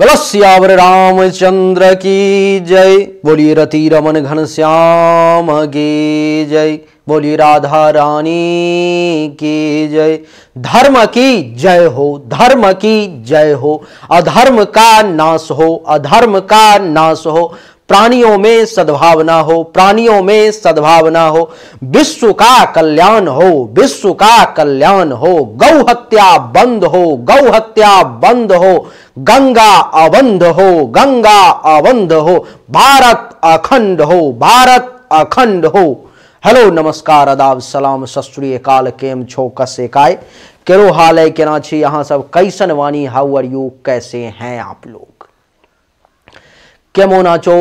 गलस्यावर रामचंद्र की जय बोलिए रति रमन घन श्याम की जय बोलिए राधा रानी की जय धर्म की जय हो धर्म की जय हो अधर्म का नाश हो अधर्म का नाश हो प्राणियों में सद्भावना हो प्राणियों में सद्भावना हो विश्व का कल्याण हो विश्व का कल्याण हो गौ हत्या बंद हो गौ हत्या बंद हो गंगा अबंध हो गंगा अबंध हो भारत अखंड हो भारत अखंड हो हेलो नमस्कार अदाब सलाम सस्काल केम छो कसे काय केरो हाल है केना छी यहाँ सब कैसन वानी हाउ आर यू कैसे हैं आप लोग केमोनाचो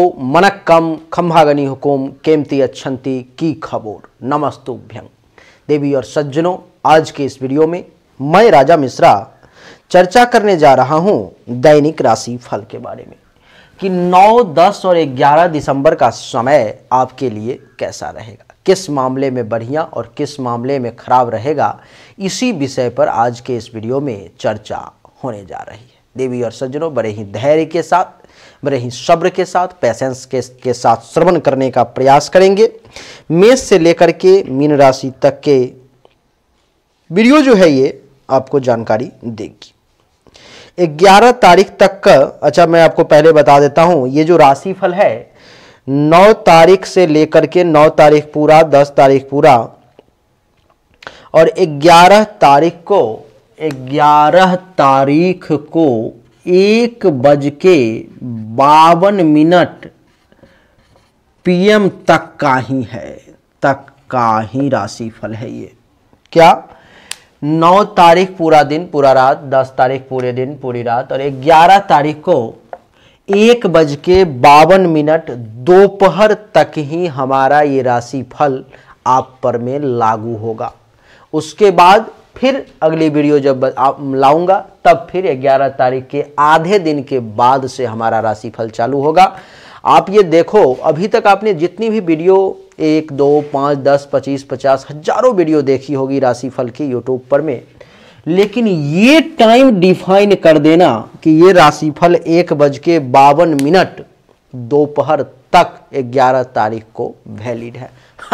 कम खम्भागनी हुकुम केमती अच्छंती की खबोर नमस्तुभ्यंग देवी और सज्जनों आज के इस वीडियो में मैं राजा मिश्रा चर्चा करने जा रहा हूं दैनिक राशि फल के बारे में कि 9, 10 और 11 दिसंबर का समय आपके लिए कैसा रहेगा किस मामले में बढ़िया और किस मामले में खराब रहेगा इसी विषय पर आज के इस वीडियो में चर्चा होने जा रही है देवी और सज्जनों बड़े ही धैर्य के साथ रही सब्र के साथ पैसेंस के, के साथ श्रवण करने का प्रयास करेंगे मेष से लेकर के मीन राशि तक के वीडियो जो है ये आपको जानकारी देगी 11 तारीख तक का अच्छा मैं आपको पहले बता देता हूँ ये जो राशिफल है 9 तारीख से लेकर के 9 तारीख पूरा 10 तारीख पूरा और 11 तारीख को 11 तारीख को एक बज के बावन मिनट पीएम तक का ही है तक का ही राशिफल है ये क्या नौ तारीख पूरा दिन पूरा रात दस तारीख पूरे दिन पूरी रात और ग्यारह तारीख को एक बज के बावन मिनट दोपहर तक ही हमारा ये राशिफल आप पर में लागू होगा उसके बाद फिर अगली वीडियो जब लाऊंगा तब फिर 11 तारीख के आधे दिन के बाद से हमारा राशिफल चालू होगा आप ये देखो अभी तक आपने जितनी भी वीडियो एक दो पाँच दस पच्चीस पचास हजारों वीडियो देखी होगी राशिफल की यूट्यूब पर में लेकिन ये टाइम डिफाइन कर देना कि ये राशिफल एक बज के बावन मिनट दोपहर तक 11 तारीख को वैलिड है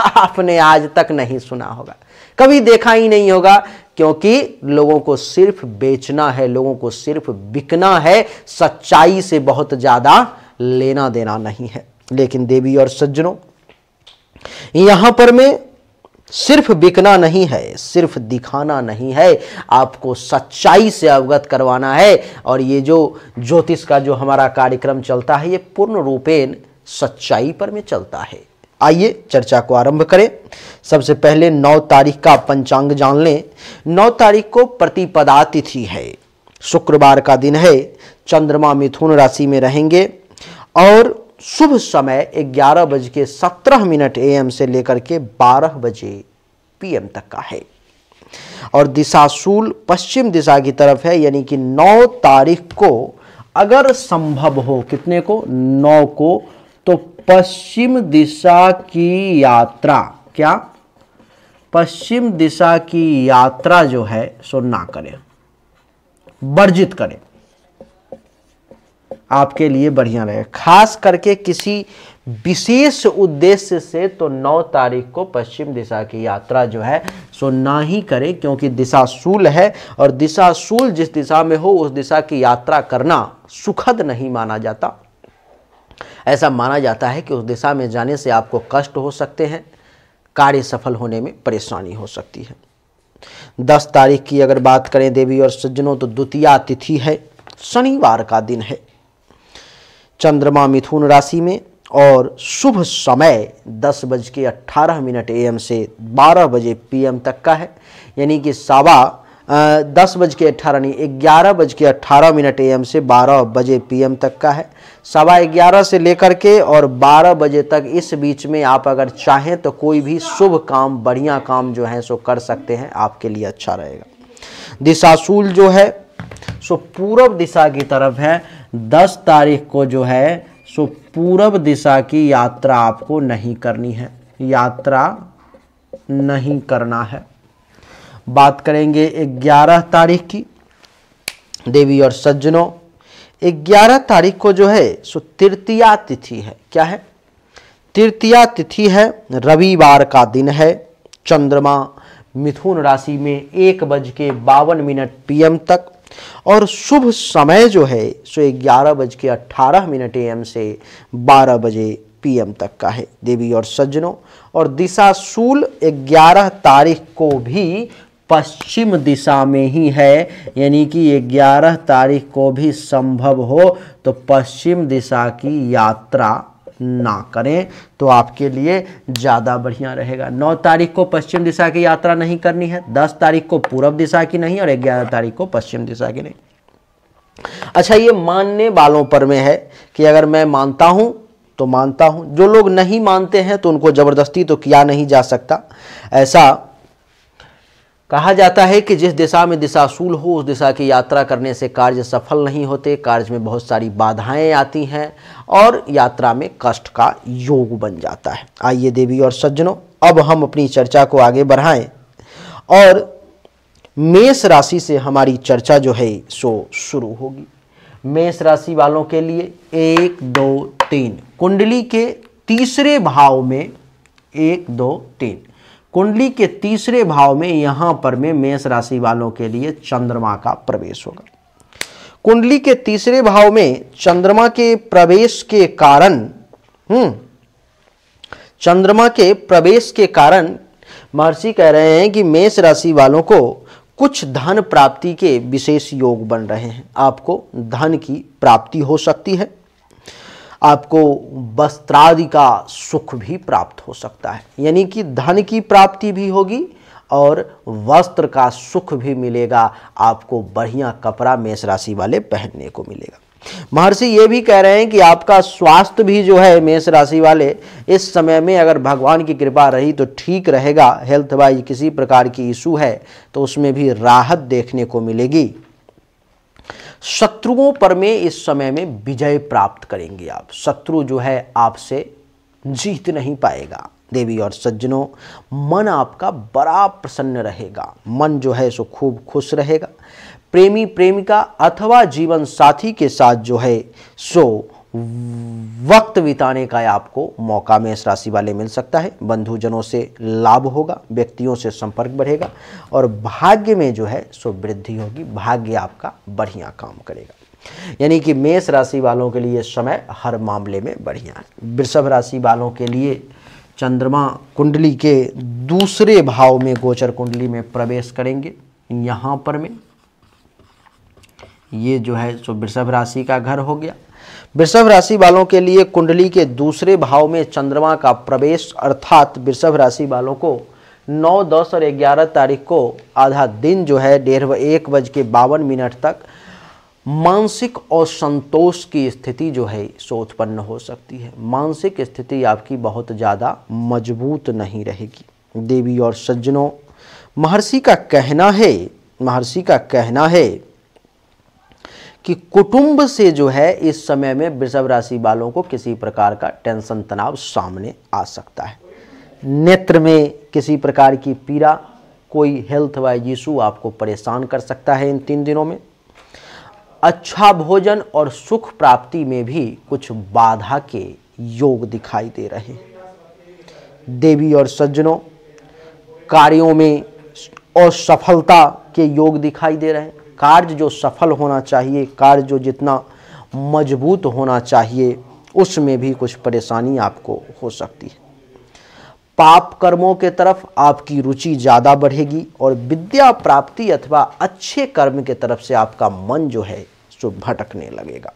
आपने आज तक नहीं सुना होगा कभी देखा ही नहीं होगा क्योंकि लोगों को सिर्फ बेचना है लोगों को सिर्फ बिकना है सच्चाई से बहुत ज़्यादा लेना देना नहीं है लेकिन देवी और सज्जनों यहाँ पर मैं सिर्फ बिकना नहीं है सिर्फ दिखाना नहीं है आपको सच्चाई से अवगत करवाना है और ये जो ज्योतिष का जो हमारा कार्यक्रम चलता है ये पूर्ण रूपेण सच्चाई पर में चलता है आइए चर्चा को आरंभ करें सबसे पहले 9 तारीख का पंचांग जान लें 9 तारीख को प्रतिपदा तिथि है शुक्रवार का दिन है चंद्रमा मिथुन राशि में रहेंगे और शुभ समय ग्यारह बज के सत्रह मिनट एएम से लेकर के बारह बजे पीएम तक का है और दिशा शूल पश्चिम दिशा की तरफ है यानी कि 9 तारीख को अगर संभव हो कितने को 9 को तो पश्चिम दिशा की यात्रा क्या पश्चिम दिशा की यात्रा जो है सो ना करें वर्जित करें आपके लिए बढ़िया रहे खास करके किसी विशेष उद्देश्य से तो 9 तारीख को पश्चिम दिशा की यात्रा जो है सो ना ही करें क्योंकि दिशा शूल है और दिशा शूल जिस दिशा में हो उस दिशा की यात्रा करना सुखद नहीं माना जाता ऐसा माना जाता है कि उस दिशा में जाने से आपको कष्ट हो सकते हैं कार्य सफल होने में परेशानी हो सकती है दस तारीख की अगर बात करें देवी और सज्जनों तो द्वितीय तिथि है शनिवार का दिन है चंद्रमा मिथुन राशि में और शुभ समय दस बज के अट्ठारह मिनट एम से बारह बजे पीएम तक का है यानी कि सावा दस बज के अट्ठारह नहीं ग्यारह बज के अट्ठारह मिनट एम से बारह बजे पीएम तक का है सवा ग्यारह से लेकर के और बारह बजे तक इस बीच में आप अगर चाहें तो कोई भी शुभ काम बढ़िया काम जो है सो कर सकते हैं आपके लिए अच्छा रहेगा दिशाशूल जो है सो पूर्व दिशा की तरफ है दस तारीख को जो है सो पूरब दिशा की यात्रा आपको नहीं करनी है यात्रा नहीं करना है बात करेंगे ग्यारह तारीख की देवी और सज्जनों ग्यारह तारीख को जो है सो तृतीया तिथि है क्या है तृतीया तिथि है रविवार का दिन है चंद्रमा मिथुन राशि में एक बज के बावन मिनट पी तक और शुभ समय जो है सो ग्यारह बज के अट्ठारह मिनट एम से बारह बजे पीएम तक का है देवी और सज्जनों और दिशा शूल ग्यारह तारीख को भी पश्चिम दिशा में ही है यानी कि ग्यारह तारीख को भी संभव हो तो पश्चिम दिशा की यात्रा ना करें तो आपके लिए ज़्यादा बढ़िया रहेगा नौ तारीख को पश्चिम दिशा की यात्रा नहीं करनी है दस तारीख को पूर्व दिशा की नहीं और ग्यारह तारीख को पश्चिम दिशा की नहीं अच्छा ये मानने वालों पर में है कि अगर मैं मानता हूँ तो मानता हूँ जो लोग नहीं मानते हैं तो उनको ज़बरदस्ती तो किया नहीं जा सकता ऐसा कहा जाता है कि जिस दिशा में दिशाशूल हो उस दिशा की यात्रा करने से कार्य सफल नहीं होते कार्य में बहुत सारी बाधाएं आती हैं और यात्रा में कष्ट का योग बन जाता है आइए देवी और सज्जनों अब हम अपनी चर्चा को आगे बढ़ाएं और मेष राशि से हमारी चर्चा जो है सो शुरू होगी मेष राशि वालों के लिए एक दो तीन कुंडली के तीसरे भाव में एक दो तीन कुंडली के तीसरे भाव में यहां पर में मेष राशि वालों के लिए चंद्रमा का प्रवेश होगा कुंडली के तीसरे भाव में चंद्रमा के प्रवेश के कारण हम्म चंद्रमा के प्रवेश के कारण महर्षि कह रहे हैं कि मेष राशि वालों को कुछ धन प्राप्ति के विशेष योग बन रहे हैं आपको धन की प्राप्ति हो सकती है आपको वस्त्रादि का सुख भी प्राप्त हो सकता है यानी कि धन की प्राप्ति भी होगी और वस्त्र का सुख भी मिलेगा आपको बढ़िया कपड़ा मेष राशि वाले पहनने को मिलेगा महर्षि ये भी कह रहे हैं कि आपका स्वास्थ्य भी जो है मेष राशि वाले इस समय में अगर भगवान की कृपा रही तो ठीक रहेगा हेल्थ वाइज किसी प्रकार की इशू है तो उसमें भी राहत देखने को मिलेगी शत्रुओं पर में इस समय में विजय प्राप्त करेंगे आप शत्रु जो है आपसे जीत नहीं पाएगा देवी और सज्जनों मन आपका बड़ा प्रसन्न रहेगा मन जो है सो खूब खुश रहेगा प्रेमी प्रेमिका अथवा जीवन साथी के साथ जो है सो वक्त बिताने का आपको मौका मेष राशि वाले मिल सकता है बंधुजनों से लाभ होगा व्यक्तियों से संपर्क बढ़ेगा और भाग्य में जो है सो वृद्धि होगी भाग्य आपका बढ़िया काम करेगा यानी कि मेष राशि वालों के लिए समय हर मामले में बढ़िया है वृषभ राशि वालों के लिए चंद्रमा कुंडली के दूसरे भाव में गोचर कुंडली में प्रवेश करेंगे यहाँ पर में ये जो है सो वृषभ राशि का घर हो गया वृषभ राशि वालों के लिए कुंडली के दूसरे भाव में चंद्रमा का प्रवेश अर्थात वृषभ राशि वालों को 9, 10 और 11 तारीख को आधा दिन जो है डेढ़ एक बज के बावन मिनट तक मानसिक और संतोष की स्थिति जो है सो उत्पन्न हो सकती है मानसिक स्थिति आपकी बहुत ज़्यादा मजबूत नहीं रहेगी देवी और सज्जनों महर्षि का कहना है महर्षि का कहना है कि कुटुंब से जो है इस समय में वृषभ राशि वालों को किसी प्रकार का टेंशन तनाव सामने आ सकता है नेत्र में किसी प्रकार की पीड़ा कोई हेल्थ वाइज इशू आपको परेशान कर सकता है इन तीन दिनों में अच्छा भोजन और सुख प्राप्ति में भी कुछ बाधा के योग दिखाई दे रहे हैं देवी और सज्जनों कार्यों में असफलता के योग दिखाई दे रहे हैं कार्य जो सफल होना चाहिए कार्य जो जितना मजबूत होना चाहिए उसमें भी कुछ परेशानी आपको हो सकती है पाप कर्मों के तरफ आपकी रुचि ज़्यादा बढ़ेगी और विद्या प्राप्ति अथवा अच्छे कर्म के तरफ से आपका मन जो है सो भटकने लगेगा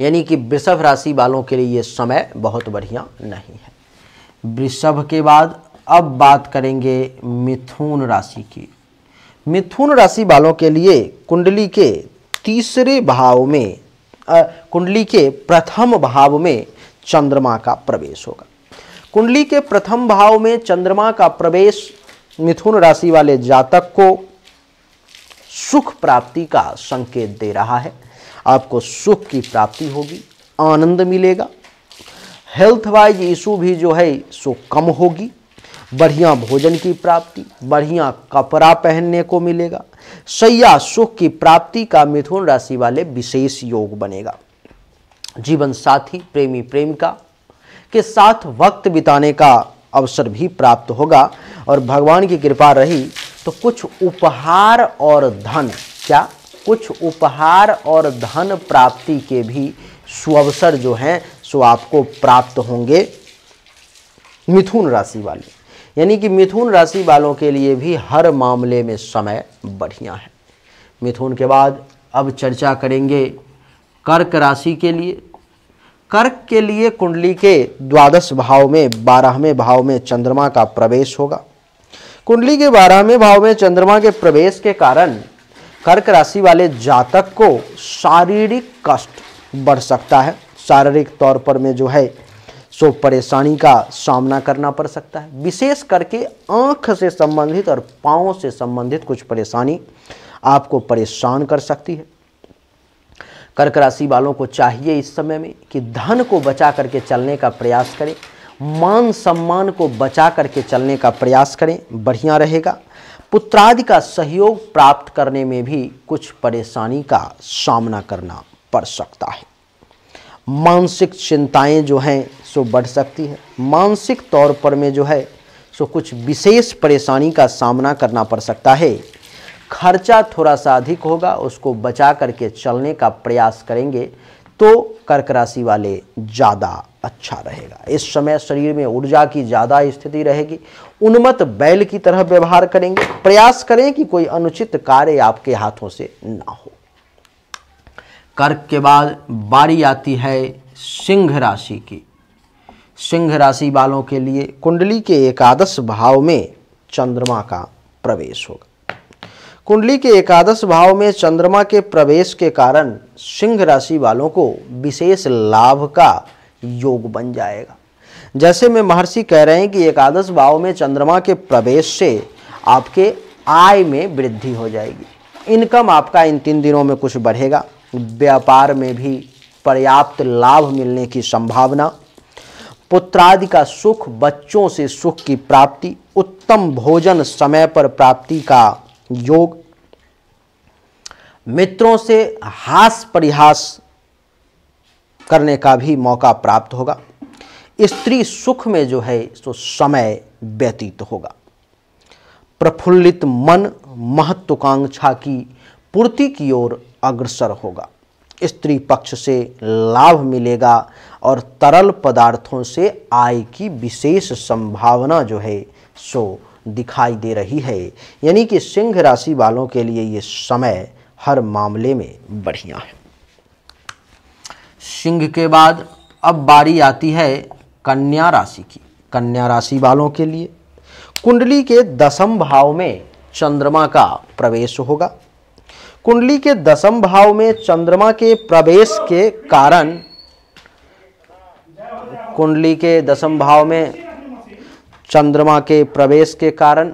यानी कि वृषभ राशि वालों के लिए ये समय बहुत बढ़िया नहीं है वृषभ के बाद अब बात करेंगे मिथुन राशि की मिथुन राशि वालों के लिए कुंडली के तीसरे भाव में कुंडली के प्रथम भाव में चंद्रमा का प्रवेश होगा कुंडली के प्रथम भाव में चंद्रमा का प्रवेश मिथुन राशि वाले जातक को सुख प्राप्ति का संकेत दे रहा है आपको सुख की प्राप्ति होगी आनंद मिलेगा हेल्थ वाइज इशू भी जो है सो कम होगी बढ़िया भोजन की प्राप्ति बढ़िया कपड़ा पहनने को मिलेगा सैया सुख की प्राप्ति का मिथुन राशि वाले विशेष योग बनेगा जीवन साथी प्रेमी प्रेमिका के साथ वक्त बिताने का अवसर भी प्राप्त होगा और भगवान की कृपा रही तो कुछ उपहार और धन क्या कुछ उपहार और धन प्राप्ति के भी सुअवसर जो हैं सो आपको प्राप्त होंगे मिथुन राशि वाले यानी कि मिथुन राशि वालों के लिए भी हर मामले में समय बढ़िया है मिथुन के बाद अब चर्चा करेंगे कर्क राशि के लिए कर्क के लिए कुंडली के द्वादश भाव में बारहवें भाव में चंद्रमा का प्रवेश होगा कुंडली के बारहवें भाव में चंद्रमा के प्रवेश के कारण कर्क राशि वाले जातक को शारीरिक कष्ट बढ़ सकता है शारीरिक तौर पर में जो है सो परेशानी का सामना करना पड़ सकता है विशेष करके आँख से संबंधित और पाँव से संबंधित कुछ परेशानी आपको परेशान कर सकती है कर्क राशि वालों को चाहिए इस समय में कि धन को बचा करके चलने का प्रयास करें मान सम्मान को बचा करके चलने का प्रयास करें बढ़िया रहेगा पुत्रादि का सहयोग प्राप्त करने में भी कुछ परेशानी का सामना करना पड़ सकता है मानसिक चिंताएं जो हैं सो बढ़ सकती है मानसिक तौर पर में जो है सो कुछ विशेष परेशानी का सामना करना पड़ सकता है खर्चा थोड़ा सा अधिक होगा उसको बचा करके चलने का प्रयास करेंगे तो कर्क राशि वाले ज़्यादा अच्छा रहेगा इस समय शरीर में ऊर्जा की ज़्यादा स्थिति रहेगी उन्मत बैल की तरह व्यवहार करेंगे प्रयास करें कि कोई अनुचित कार्य आपके हाथों से ना हो कर्क के बाद बारी आती है सिंह राशि की सिंह राशि वालों के लिए कुंडली के एकादश भाव में चंद्रमा का प्रवेश होगा कुंडली के एकादश भाव में चंद्रमा के प्रवेश के कारण सिंह राशि वालों को विशेष लाभ का योग बन जाएगा जैसे मैं महर्षि कह रहे हैं कि एकादश भाव में चंद्रमा के प्रवेश से आपके आय में वृद्धि हो जाएगी इनकम आपका इन तीन दिनों में कुछ बढ़ेगा व्यापार में भी पर्याप्त लाभ मिलने की संभावना पुत्रादि का सुख बच्चों से सुख की प्राप्ति उत्तम भोजन समय पर प्राप्ति का योग मित्रों से हास परिहास करने का भी मौका प्राप्त होगा स्त्री सुख में जो है तो समय व्यतीत होगा प्रफुल्लित मन महत्वाकांक्षा की पूर्ति की ओर अग्रसर होगा स्त्री पक्ष से लाभ मिलेगा और तरल पदार्थों से आय की विशेष संभावना जो है सो दिखाई दे रही है यानी कि सिंह राशि वालों के लिए ये समय हर मामले में बढ़िया है सिंह के बाद अब बारी आती है कन्या राशि की कन्या राशि वालों के लिए कुंडली के दसम भाव में चंद्रमा का प्रवेश होगा कुंडली के दसम भाव में चंद्रमा के प्रवेश के कारण कुंडली के दसम भाव में चंद्रमा के प्रवेश के कारण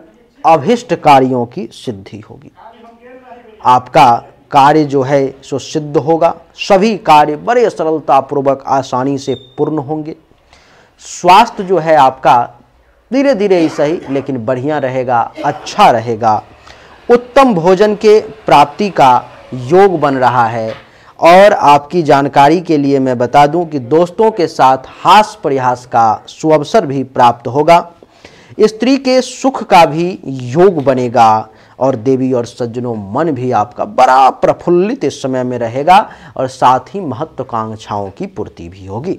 अभिष्ट कार्यों की सिद्धि होगी आपका कार्य जो है सो सिद्ध होगा सभी कार्य बड़े सरलतापूर्वक आसानी से पूर्ण होंगे स्वास्थ्य जो है आपका धीरे धीरे ही सही लेकिन बढ़िया रहेगा अच्छा रहेगा उत्तम भोजन के प्राप्ति का योग बन रहा है और आपकी जानकारी के लिए मैं बता दूं कि दोस्तों के साथ हास प्रयास का सुअवसर भी प्राप्त होगा स्त्री के सुख का भी योग बनेगा और देवी और सज्जनों मन भी आपका बड़ा प्रफुल्लित इस समय में रहेगा और साथ ही महत्वाकांक्षाओं की पूर्ति भी होगी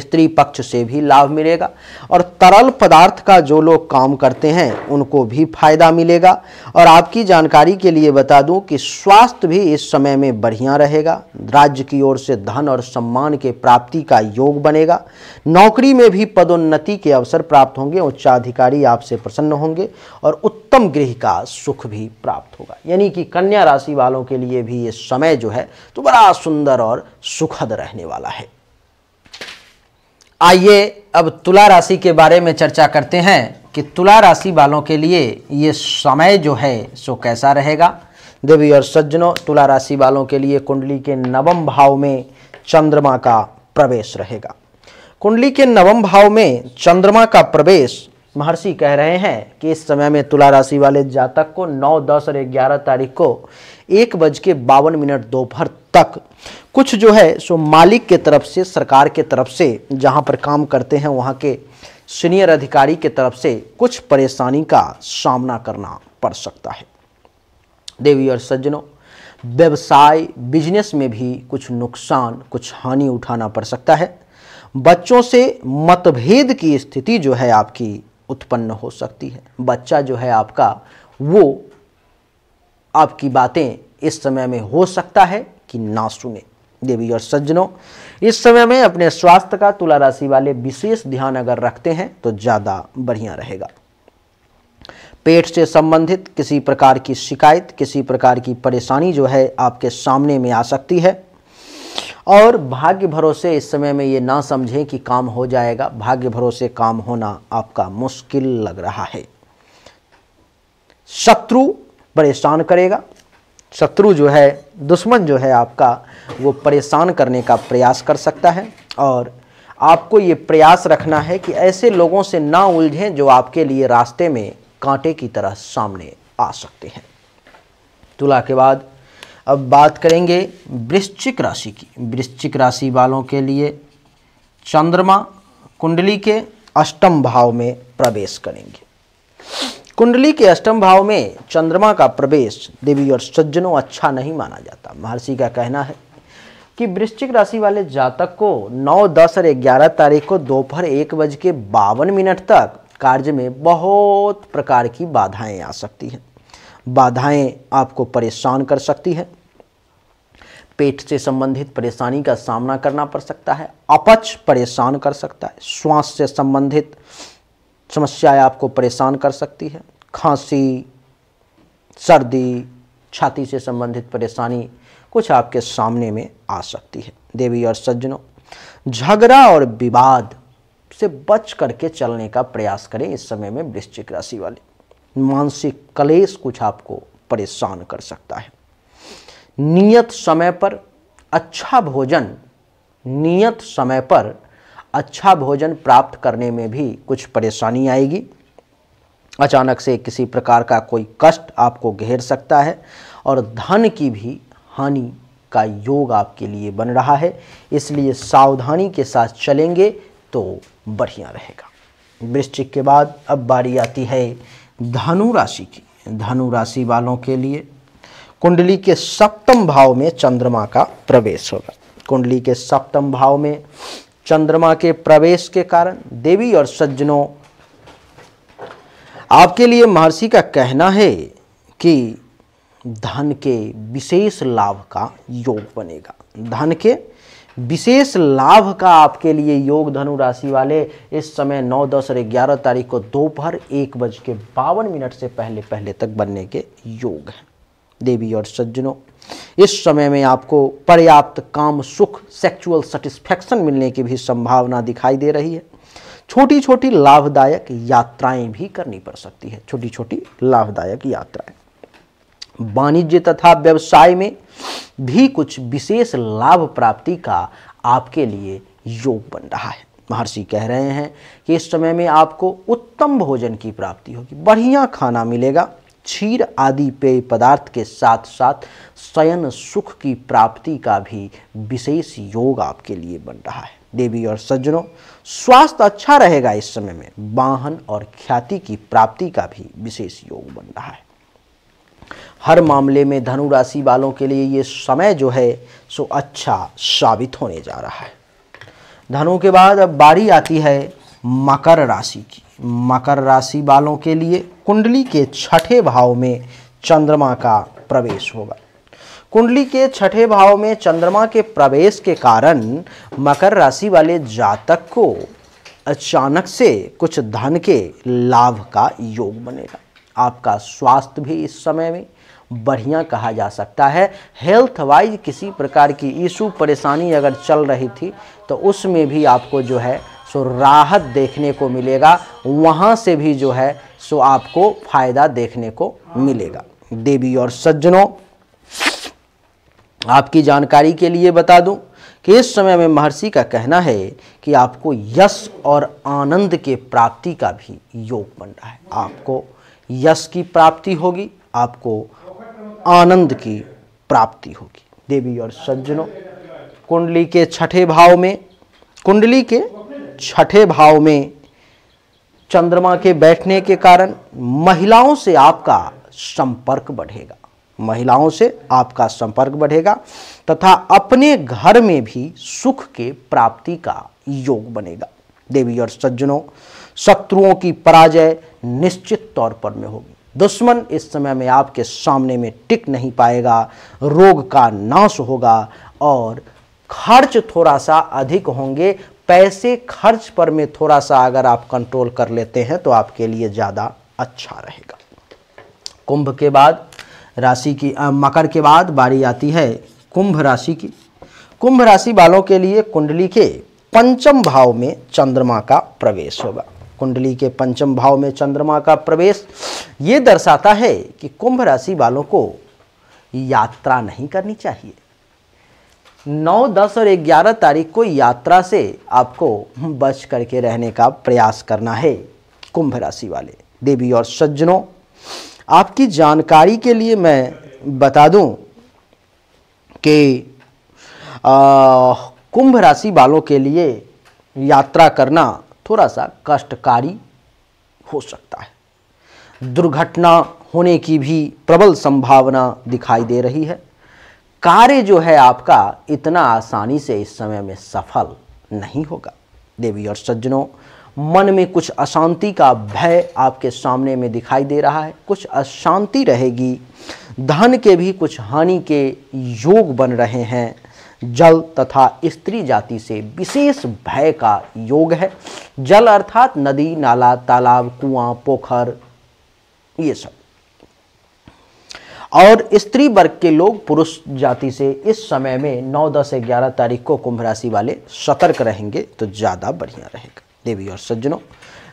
स्त्री पक्ष से भी लाभ मिलेगा और तरल पदार्थ का जो लोग काम करते हैं उनको भी फायदा मिलेगा और आपकी जानकारी के लिए बता दूं कि स्वास्थ्य भी इस समय में बढ़िया रहेगा राज्य की ओर से धन और सम्मान के प्राप्ति का योग बनेगा नौकरी में भी पदोन्नति के अवसर प्राप्त होंगे उच्चाधिकारी आपसे प्रसन्न होंगे और उत्तम गृह का सुख भी प्राप्त होगा यानी कि कन्या राशि वालों के लिए भी ये समय जो है तो बड़ा सुंदर और सुखद रहने वाला है आइए अब तुला राशि के बारे में चर्चा करते हैं कि तुला राशि वालों के लिए ये समय जो है सो कैसा रहेगा देवी और सज्जनों तुला राशि वालों के लिए कुंडली के नवम भाव में चंद्रमा का प्रवेश रहेगा कुंडली के नवम भाव में चंद्रमा का प्रवेश महर्षि कह रहे हैं कि इस समय में तुला राशि वाले जातक को 9, 10 और 11 तारीख को एक बज के बावन मिनट दोपहर तक कुछ जो है सो मालिक के तरफ से सरकार के तरफ से जहां पर काम करते हैं वहां के सीनियर अधिकारी के तरफ से कुछ परेशानी का सामना करना पड़ सकता है देवी और सज्जनों व्यवसाय बिजनेस में भी कुछ नुकसान कुछ हानि उठाना पड़ सकता है बच्चों से मतभेद की स्थिति जो है आपकी उत्पन्न हो सकती है बच्चा जो है आपका वो आपकी बातें इस समय में हो सकता है कि ना सुने देवी और सज्जनों इस समय में अपने स्वास्थ्य का तुला राशि वाले विशेष ध्यान अगर रखते हैं तो ज़्यादा बढ़िया रहेगा पेट से संबंधित किसी प्रकार की शिकायत किसी प्रकार की परेशानी जो है आपके सामने में आ सकती है और भाग्य भरोसे इस समय में ये ना समझें कि काम हो जाएगा भाग्य भरोसे काम होना आपका मुश्किल लग रहा है शत्रु परेशान करेगा शत्रु जो है दुश्मन जो है आपका वो परेशान करने का प्रयास कर सकता है और आपको ये प्रयास रखना है कि ऐसे लोगों से ना उलझें जो आपके लिए रास्ते में कांटे की तरह सामने आ सकते हैं तुला के बाद अब बात करेंगे वृश्चिक राशि की वृश्चिक राशि वालों के लिए चंद्रमा कुंडली के अष्टम भाव में प्रवेश करेंगे कुंडली के अष्टम भाव में चंद्रमा का प्रवेश देवी और सज्जनों अच्छा नहीं माना जाता महर्षि का कहना है कि वृश्चिक राशि वाले जातक को 9, 10 और 11 तारीख को दोपहर एक बज के बावन मिनट तक कार्य में बहुत प्रकार की बाधाएं आ सकती हैं बाधाएं आपको परेशान कर सकती है पेट से संबंधित परेशानी का सामना करना पड़ सकता है अपच परेशान कर सकता है श्वास से संबंधित समस्याएं आपको परेशान कर सकती है खांसी सर्दी छाती से संबंधित परेशानी कुछ आपके सामने में आ सकती है देवी और सज्जनों झगड़ा और विवाद से बच करके चलने का प्रयास करें इस समय में वृश्चिक राशि वाले मानसिक कलेश कुछ आपको परेशान कर सकता है नियत समय पर अच्छा भोजन नियत समय पर अच्छा भोजन प्राप्त करने में भी कुछ परेशानी आएगी अचानक से किसी प्रकार का कोई कष्ट आपको घेर सकता है और धन की भी हानि का योग आपके लिए बन रहा है इसलिए सावधानी के साथ चलेंगे तो बढ़िया रहेगा वृश्चिक के बाद अब बारी आती है धनु राशि की धनु राशि वालों के लिए कुंडली के सप्तम भाव में चंद्रमा का प्रवेश होगा कुंडली के सप्तम भाव में चंद्रमा के प्रवेश के कारण देवी और सज्जनों आपके लिए महर्षि का कहना है कि धन के विशेष लाभ का योग बनेगा धन के विशेष लाभ का आपके लिए योग धनु राशि वाले इस समय 9, 10 और 11 तारीख को दोपहर एक बज के बावन मिनट से पहले पहले तक बनने के योग हैं देवी और सज्जनों इस समय में आपको पर्याप्त काम सुख सेक्चुअल सेटिस्फैक्शन मिलने की भी संभावना दिखाई दे रही है छोटी छोटी लाभदायक यात्राएं भी करनी पड़ सकती है छोटी छोटी लाभदायक यात्राएं वाणिज्य तथा व्यवसाय में भी कुछ विशेष लाभ प्राप्ति का आपके लिए योग बन रहा है महर्षि कह रहे हैं कि इस समय में आपको उत्तम भोजन की प्राप्ति होगी बढ़िया खाना मिलेगा क्षीर आदि पेय पदार्थ के साथ साथ शयन सुख की प्राप्ति का भी विशेष योग आपके लिए बन रहा है देवी और सज्जनों स्वास्थ्य अच्छा रहेगा इस समय में वाहन और ख्याति की प्राप्ति का भी विशेष योग बन रहा है हर मामले में धनु राशि वालों के लिए ये समय जो है सो अच्छा साबित होने जा रहा है धनु के बाद अब बारी आती है मकर राशि की मकर राशि वालों के लिए कुंडली के छठे भाव में चंद्रमा का प्रवेश होगा कुंडली के छठे भाव में चंद्रमा के प्रवेश के कारण मकर राशि वाले जातक को अचानक से कुछ धन के लाभ का योग बनेगा आपका स्वास्थ्य भी इस समय में बढ़िया कहा जा सकता है हेल्थ वाइज किसी प्रकार की इशू परेशानी अगर चल रही थी तो उसमें भी आपको जो है सो राहत देखने को मिलेगा वहाँ से भी जो है सो आपको फायदा देखने को मिलेगा देवी और सज्जनों आपकी जानकारी के लिए बता दूं कि इस समय में महर्षि का कहना है कि आपको यश और आनंद के प्राप्ति का भी योग बन रहा है आपको यश की प्राप्ति होगी आपको आनंद की प्राप्ति होगी देवी और सज्जनों कुंडली के छठे भाव में कुंडली के छठे भाव में चंद्रमा के बैठने के कारण महिलाओं से आपका संपर्क बढ़ेगा महिलाओं से आपका संपर्क बढ़ेगा तथा अपने घर में भी सुख के प्राप्ति का योग बनेगा देवी और सज्जनों शत्रुओं की पराजय निश्चित तौर पर में होगी दुश्मन इस समय में आपके सामने में टिक नहीं पाएगा रोग का नाश होगा और खर्च थोड़ा सा अधिक होंगे पैसे खर्च पर में थोड़ा सा अगर आप कंट्रोल कर लेते हैं तो आपके लिए ज़्यादा अच्छा रहेगा कुंभ के बाद राशि की आ, मकर के बाद बारी आती है कुंभ राशि की कुंभ राशि वालों के लिए कुंडली के पंचम भाव में चंद्रमा का प्रवेश होगा कुंडली के पंचम भाव में चंद्रमा का प्रवेश ये दर्शाता है कि कुंभ राशि वालों को यात्रा नहीं करनी चाहिए नौ दस और ग्यारह तारीख को यात्रा से आपको बच करके रहने का प्रयास करना है कुंभ राशि वाले देवी और सज्जनों आपकी जानकारी के लिए मैं बता दूं कि कुंभ राशि वालों के लिए यात्रा करना थोड़ा सा कष्टकारी हो सकता है दुर्घटना होने की भी प्रबल संभावना दिखाई दे रही है कार्य जो है आपका इतना आसानी से इस समय में सफल नहीं होगा देवी और सज्जनों मन में कुछ अशांति का भय आपके सामने में दिखाई दे रहा है कुछ अशांति रहेगी धन के भी कुछ हानि के योग बन रहे हैं जल तथा स्त्री जाति से विशेष भय का योग है जल अर्थात नदी नाला तालाब कुआं पोखर ये सब और स्त्री वर्ग के लोग पुरुष जाति से इस समय में 9, दस 11 तारीख को कुंभ राशि वाले सतर्क रहेंगे तो ज़्यादा बढ़िया रहेगा देवी और सज्जनों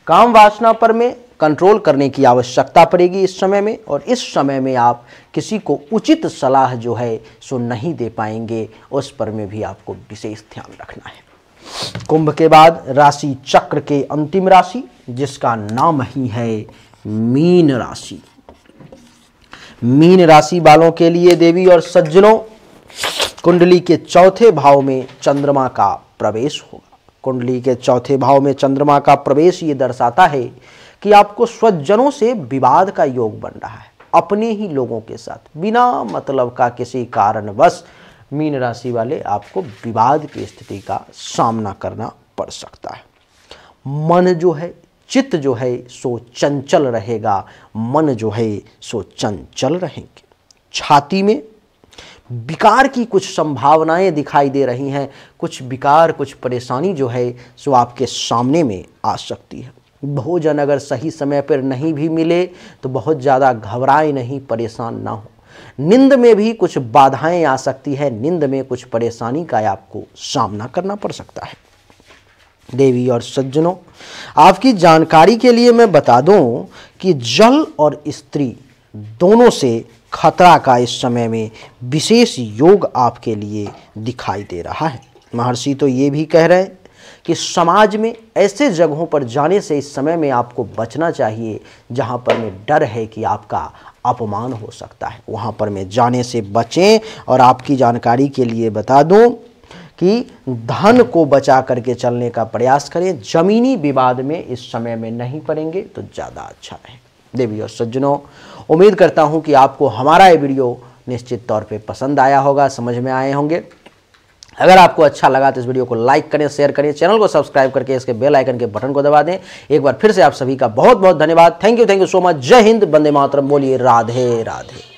काम वासना पर में कंट्रोल करने की आवश्यकता पड़ेगी इस समय में और इस समय में आप किसी को उचित सलाह जो है सो नहीं दे पाएंगे उस पर में भी आपको विशेष ध्यान रखना है कुंभ के बाद राशि चक्र के अंतिम राशि जिसका नाम ही है मीन राशि मीन राशि वालों के लिए देवी और सज्जनों कुंडली के चौथे भाव में चंद्रमा का प्रवेश होगा कुंडली के चौथे भाव में चंद्रमा का प्रवेश ये दर्शाता है कि आपको स्वजनों से विवाद का योग बन रहा है अपने ही लोगों के साथ बिना मतलब का किसी कारणवश मीन राशि वाले आपको विवाद की स्थिति का सामना करना पड़ सकता है मन जो है चित्त जो है सो चंचल रहेगा मन जो है सो चंचल रहेंगे छाती में विकार की कुछ संभावनाएं दिखाई दे रही हैं कुछ विकार कुछ परेशानी जो है सो आपके सामने में आ सकती है भोजन अगर सही समय पर नहीं भी मिले तो बहुत ज़्यादा घबराए नहीं परेशान ना हो निंद में भी कुछ बाधाएं आ सकती है निंद में कुछ परेशानी का आपको सामना करना पड़ सकता है देवी और सज्जनों आपकी जानकारी के लिए मैं बता दूं कि जल और स्त्री दोनों से खतरा का इस समय में विशेष योग आपके लिए दिखाई दे रहा है महर्षि तो ये भी कह रहे हैं कि समाज में ऐसे जगहों पर जाने से इस समय में आपको बचना चाहिए जहां पर में डर है कि आपका अपमान हो सकता है वहां पर में जाने से बचें और आपकी जानकारी के लिए बता दूं कि धन को बचा करके चलने का प्रयास करें जमीनी विवाद में इस समय में नहीं पड़ेंगे तो ज़्यादा अच्छा है देवी और सज्जनों उम्मीद करता हूँ कि आपको हमारा ये वीडियो निश्चित तौर पे पसंद आया होगा समझ में आए होंगे अगर आपको अच्छा लगा तो इस वीडियो को लाइक करें शेयर करें चैनल को सब्सक्राइब करके इसके बेल आइकन के बटन को दबा दें एक बार फिर से आप सभी का बहुत बहुत धन्यवाद thank you thank you so much जय हिंद बंदे मातरम बोलिए राधे राधे